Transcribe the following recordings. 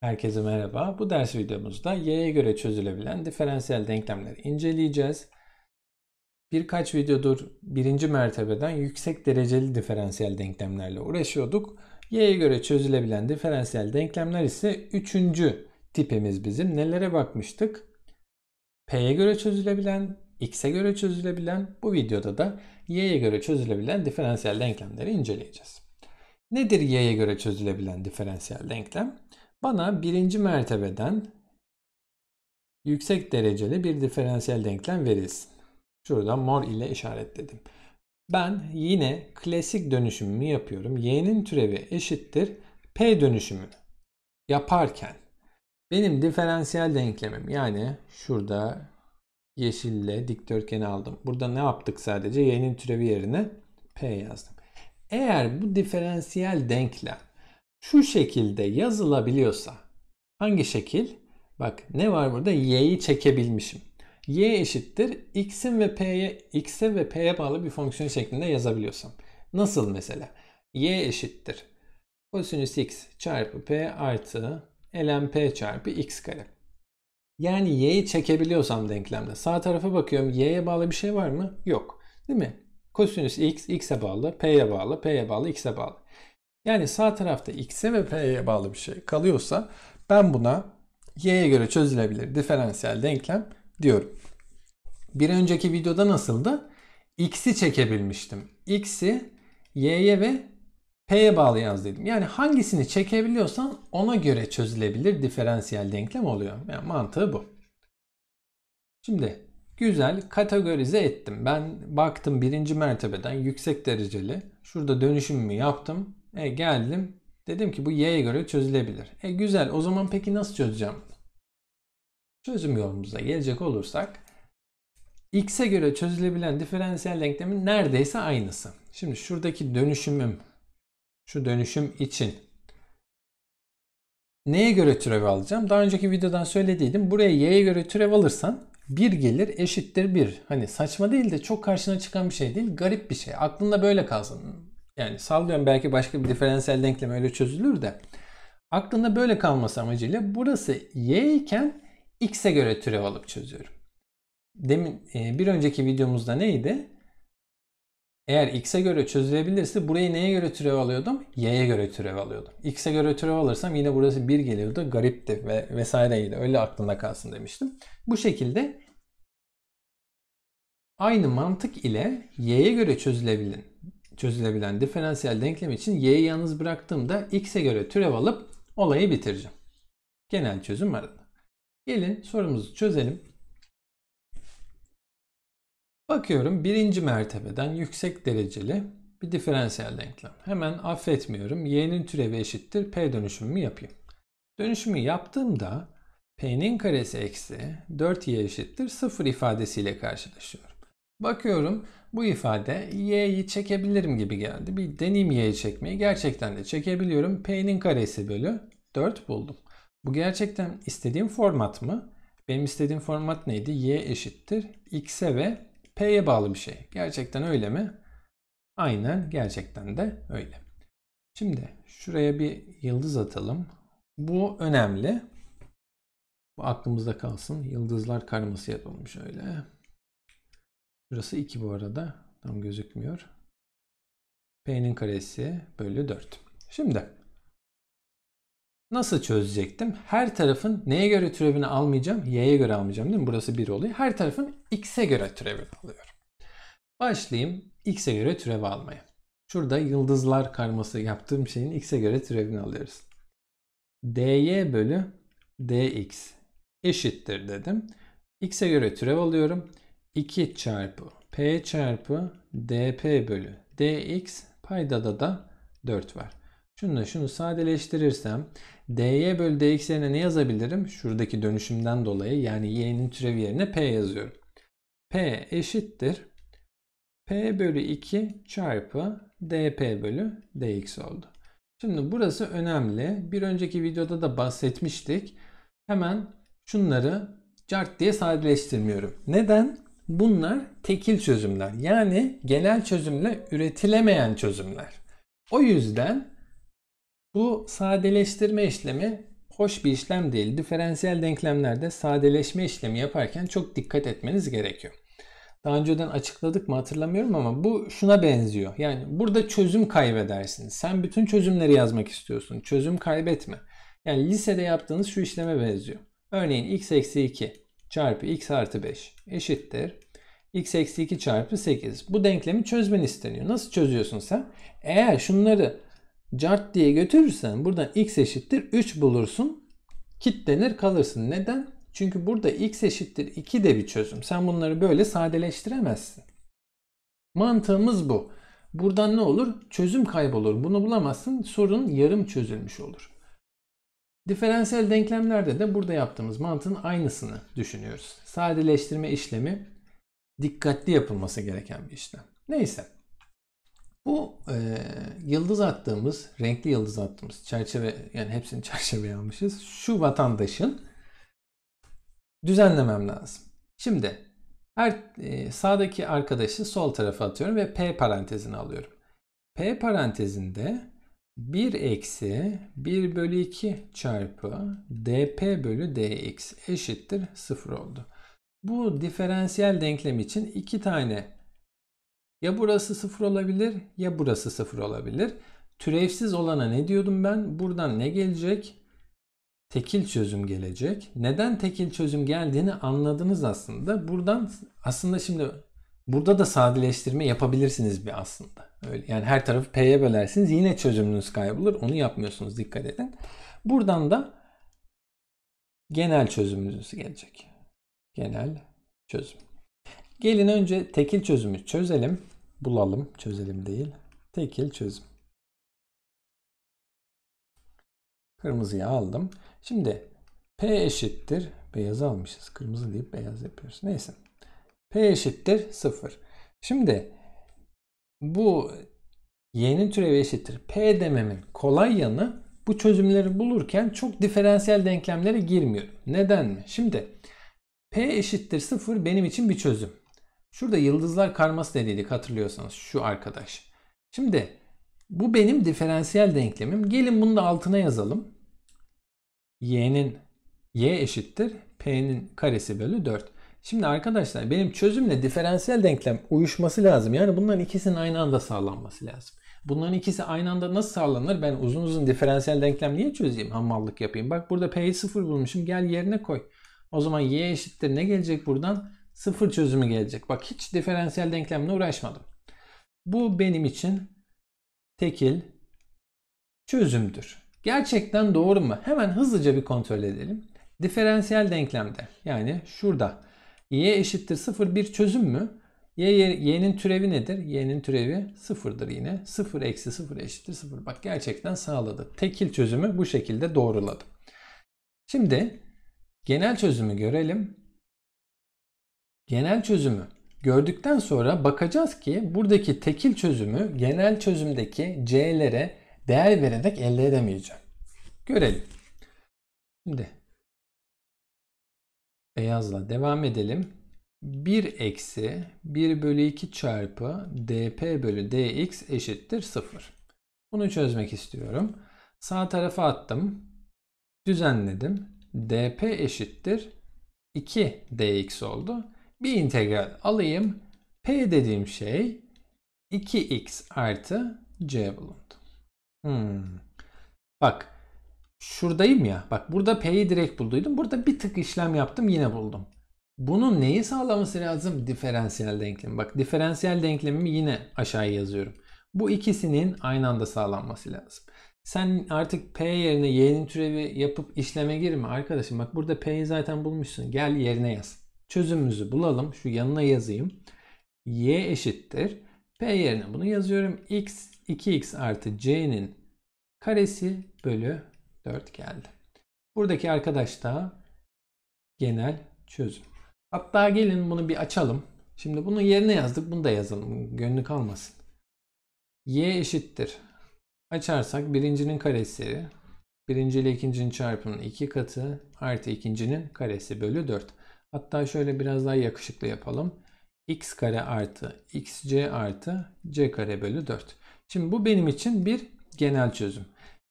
Herkese merhaba. Bu ders videomuzda y'ye göre çözülebilen diferansiyel denklemleri inceleyeceğiz. Birkaç videodur birinci mertebeden yüksek dereceli diferansiyel denklemlerle uğraşıyorduk. Y'ye göre çözülebilen diferansiyel denklemler ise üçüncü tipimiz bizim. Nelere bakmıştık? P'ye göre çözülebilen, X'e göre çözülebilen, bu videoda da Y'ye göre çözülebilen diferansiyel denklemleri inceleyeceğiz. Nedir Y'ye göre çözülebilen diferansiyel denklem? Bana birinci mertebeden yüksek dereceli bir diferansiyel denklem verilsin. Şurada mor ile işaretledim. Ben yine klasik dönüşümümü yapıyorum. Y'nin türevi eşittir P dönüşümü yaparken benim diferansiyel denklemim yani şurada yeşille dikdörtgeni aldım. Burada ne yaptık sadece? Y'nin türevi yerine P yazdım. Eğer bu diferansiyel denklem şu şekilde yazılabiliyorsa hangi şekil? Bak ne var burada? Y'yi çekebilmişim. Y eşittir x'in ve p'ye x'e ve p'ye bağlı bir fonksiyon şeklinde yazabiliyorsam. Nasıl mesela? Y eşittir kosinüs x çarpı p artı ln p çarpı x kare. Yani y'yi çekebiliyorsam denklemde. Sağ tarafa bakıyorum. y'ye bağlı bir şey var mı? Yok. Değil mi? Kosinüs x, x'e bağlı, p'ye bağlı, p'ye bağlı, x'e bağlı. Yani sağ tarafta x'e ve p'ye bağlı bir şey kalıyorsa ben buna y'ye göre çözülebilir diferansiyel denklem diyorum. Bir önceki videoda nasıldı? x'i çekebilmiştim. x'i y'ye ve p'ye bağlı yazdım. Yani hangisini çekebiliyorsan ona göre çözülebilir diferansiyel denklem oluyor. Yani mantığı bu. Şimdi güzel kategorize ettim. Ben baktım birinci mertebeden yüksek dereceli. Şurada dönüşümümü yaptım. E geldim. Dedim ki bu y'ye göre çözülebilir. E güzel. O zaman peki nasıl çözeceğim Çözüm yolumuza gelecek olursak x'e göre çözülebilen diferansiyel denklemin neredeyse aynısı. Şimdi şuradaki dönüşümüm şu dönüşüm için neye göre türev alacağım? Daha önceki videodan söylediydim. Buraya y'ye göre türev alırsan 1 gelir eşittir 1. Hani saçma değil de çok karşına çıkan bir şey değil. Garip bir şey. Aklında böyle kalsın. Yani sallıyorum belki başka bir diferansiyel denklem öyle çözülür de. Aklında böyle kalması amacıyla burası y iken x'e göre türev alıp çözüyorum. Demin e, bir önceki videomuzda neydi? Eğer x'e göre çözülebilirse burayı neye göre türev alıyordum? y'ye göre türev alıyordum. x'e göre türev alırsam yine burası 1 geliyordu. Garipti ve vesaireydi. Öyle aklında kalsın demiştim. Bu şekilde aynı mantık ile y'ye göre çözülebilin çözülebilen diferansiyel denklem için y'yi yalnız bıraktığımda x'e göre türev alıp olayı bitireceğim. Genel çözüm arada. Gelin sorumuzu çözelim. Bakıyorum birinci mertebeden yüksek dereceli bir diferansiyel denklem. Hemen affetmiyorum. Y'nin türevi eşittir. P dönüşümümü yapayım. Dönüşümü yaptığımda P'nin karesi eksi 4Y eşittir 0 ifadesiyle karşılaşıyorum. Bakıyorum bu ifade y'yi çekebilirim gibi geldi. Bir deneyim y'yi çekmeyi. Gerçekten de çekebiliyorum. P'nin karesi bölü 4 buldum. Bu gerçekten istediğim format mı? Benim istediğim format neydi? Y eşittir. X'e ve P'ye bağlı bir şey. Gerçekten öyle mi? Aynen gerçekten de öyle. Şimdi şuraya bir yıldız atalım. Bu önemli. Bu aklımızda kalsın. Yıldızlar karması yapalım öyle. Şurası 2 bu arada. Tam gözükmüyor. P'nin karesi bölü 4. Şimdi nasıl çözecektim? Her tarafın neye göre türevini almayacağım? Y'ye göre almayacağım değil mi? Burası 1 oluyor. Her tarafın X'e göre türevini alıyorum. Başlayayım X'e göre türevi almaya. Şurada yıldızlar karması yaptığım şeyin X'e göre türevini alıyoruz. dy bölü dx eşittir dedim. X'e göre türev alıyorum. 2 çarpı P çarpı DP bölü DX paydada da 4 var. Şunu şunu sadeleştirirsem dy bölü dx yerine ne yazabilirim? Şuradaki dönüşümden dolayı yani y'nin türevi yerine p yazıyorum. p eşittir p bölü 2 çarpı dp bölü dx oldu. Şimdi burası önemli. Bir önceki videoda da bahsetmiştik. Hemen şunları cart diye sadeleştirmiyorum. Neden? Bunlar tekil çözümler. Yani genel çözümle üretilemeyen çözümler. O yüzden bu sadeleştirme işlemi hoş bir işlem değil. Diferansiyel denklemlerde sadeleşme işlemi yaparken çok dikkat etmeniz gerekiyor. Daha önceden açıkladık mı hatırlamıyorum ama bu şuna benziyor. Yani burada çözüm kaybedersiniz. Sen bütün çözümleri yazmak istiyorsun. Çözüm kaybetme. Yani lisede yaptığınız şu işleme benziyor. Örneğin x eksi 2 çarpı x artı 5 eşittir. x eksi 2 çarpı 8. Bu denklemi çözmen isteniyor. Nasıl çözüyorsun sen? Eğer şunları cart diye götürürsen buradan x eşittir 3 bulursun. Kitlenir kalırsın. Neden? Çünkü burada x eşittir 2 de bir çözüm. Sen bunları böyle sadeleştiremezsin. Mantığımız bu. Buradan ne olur? Çözüm kaybolur. Bunu bulamazsın. Sorun yarım çözülmüş olur. Diferansiyel denklemlerde de burada yaptığımız mantığın aynısını düşünüyoruz. Sadeleştirme işlemi dikkatli yapılması gereken bir işlem. Neyse. Bu e, yıldız attığımız, renkli yıldız attığımız çerçeve, yani hepsini çerçeveye almışız. Şu vatandaşın düzenlemem lazım. Şimdi her e, sağdaki arkadaşı sol tarafa atıyorum ve P parantezini alıyorum. P parantezinde 1 eksi 1 bölü 2 çarpı dp bölü dx eşittir 0 oldu. Bu diferansiyel denklem için iki tane ya burası 0 olabilir ya burası 0 olabilir. Türevsiz olana ne diyordum ben? Buradan ne gelecek? tekil çözüm gelecek. Neden tekil çözüm geldiğini anladınız aslında. Buradan aslında şimdi burada da sadeleştirme yapabilirsiniz bir aslında. Öyle, yani her tarafı P'ye bölersiniz yine çözümünüz kaybolur. Onu yapmıyorsunuz dikkat edin. Buradan da genel çözümümüz gelecek. Genel çözüm. Gelin önce tekil çözümü çözelim. Bulalım. Çözelim değil. Tekil çözüm. Kırmızıyı aldım. Şimdi P eşittir. Beyazı almışız. Kırmızı deyip beyaz yapıyoruz. Neyse. P eşittir 0. Şimdi bu y'nin türevi eşittir p dememin kolay yanı bu çözümleri bulurken çok diferansiyel denklemlere girmiyorum. Neden mi? Şimdi p eşittir 0 benim için bir çözüm. Şurada yıldızlar karması dediydik hatırlıyorsanız şu arkadaş. Şimdi bu benim diferansiyel denklemim. Gelin bunu da altına yazalım. y'nin y eşittir p'nin karesi bölü 4. Şimdi arkadaşlar benim çözümle diferansiyel denklem uyuşması lazım. Yani bunların ikisinin aynı anda sağlanması lazım. Bunların ikisi aynı anda nasıl sağlanır? Ben uzun uzun diferansiyel denklem niye çözeyim? Hamallık yapayım. Bak burada P'yi 0 bulmuşum. Gel yerine koy. O zaman Y eşittir ne gelecek buradan? Sıfır çözümü gelecek. Bak hiç diferansiyel denklemle uğraşmadım. Bu benim için tekil çözümdür. Gerçekten doğru mu? Hemen hızlıca bir kontrol edelim. Diferansiyel denklemde yani şurada y eşittir 0 bir çözüm mü? Y, y'nin türevi nedir? Y'nin türevi sıfırdır yine. 0 eksi 0 eşittir 0. Bak gerçekten sağladı. Tekil çözümü bu şekilde doğruladım. Şimdi genel çözümü görelim. Genel çözümü gördükten sonra bakacağız ki buradaki tekil çözümü genel çözümdeki c'lere değer vererek elde edemeyeceğim. Görelim. Şimdi beyazla devam edelim. 1 eksi 1 bölü 2 çarpı dp bölü dx eşittir 0. Bunu çözmek istiyorum. Sağ tarafa attım. Düzenledim. dp eşittir 2 dx oldu. Bir integral alayım. p dediğim şey 2x artı c bulundu. Hmm. Bak Şuradayım ya. Bak burada P'yi direkt bulduydum. Burada bir tık işlem yaptım yine buldum. Bunun neyi sağlaması lazım? Diferansiyel denklemi. Bak diferansiyel denklemimi yine aşağıya yazıyorum. Bu ikisinin aynı anda sağlanması lazım. Sen artık P yerine Y'nin türevi yapıp işleme girme arkadaşım. Bak burada P'yi zaten bulmuşsun. Gel yerine yaz. Çözümümüzü bulalım. Şu yanına yazayım. Y eşittir. P yerine bunu yazıyorum. X 2x artı C'nin karesi bölü 4 geldi. Buradaki arkadaş da genel çözüm. Hatta gelin bunu bir açalım. Şimdi bunun yerine yazdık. Bunu da yazalım. Gönlü kalmasın. Y eşittir. Açarsak birincinin karesi birinci ile ikincinin çarpımının iki katı artı ikincinin karesi bölü 4. Hatta şöyle biraz daha yakışıklı yapalım. x kare artı xc artı c kare bölü 4. Şimdi bu benim için bir genel çözüm.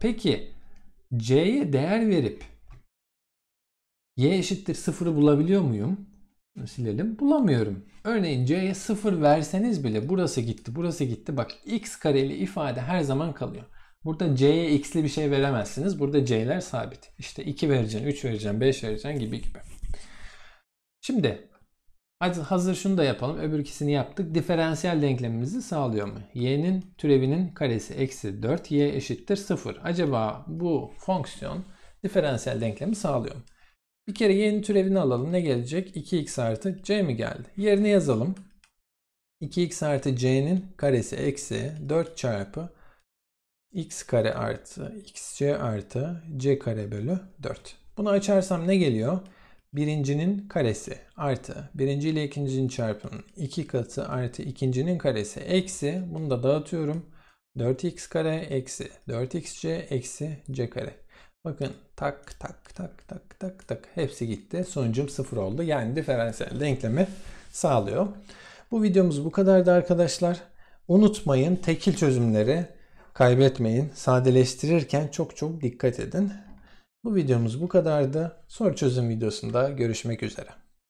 Peki C'ye değer verip y eşittir 0'ı bulabiliyor muyum? Silelim. Bulamıyorum. Örneğin c'ye 0 verseniz bile burası gitti, burası gitti. Bak x kareli ifade her zaman kalıyor. Burada c'ye x'li bir şey veremezsiniz. Burada c'ler sabit. İşte 2 vereceğim, 3 vereceğim, 5 vereceğim gibi gibi. Şimdi Hadi hazır şunu da yapalım. Öbür ikisini yaptık. Diferansiyel denklemimizi sağlıyor mu? y'nin türevinin karesi eksi 4y eşittir 0. Acaba bu fonksiyon diferansiyel denklemi sağlıyor mu? Bir kere y'nin türevini alalım. Ne gelecek? 2x artı c mi geldi? Yerine yazalım. 2x artı c'nin karesi eksi 4 çarpı x kare artı xc artı c kare bölü 4. Bunu açarsam ne geliyor? birincinin karesi artı birinci ile ikincinin çarpımının iki katı artı ikincinin karesi eksi bunu da dağıtıyorum. 4x kare eksi 4xc eksi c kare. Bakın tak tak tak tak tak tak hepsi gitti. Sonucum sıfır oldu. Yani diferansiyel denklemi sağlıyor. Bu videomuz bu kadardı arkadaşlar. Unutmayın tekil çözümleri kaybetmeyin. Sadeleştirirken çok çok dikkat edin. Bu videomuz bu kadardı. Soru çözüm videosunda görüşmek üzere.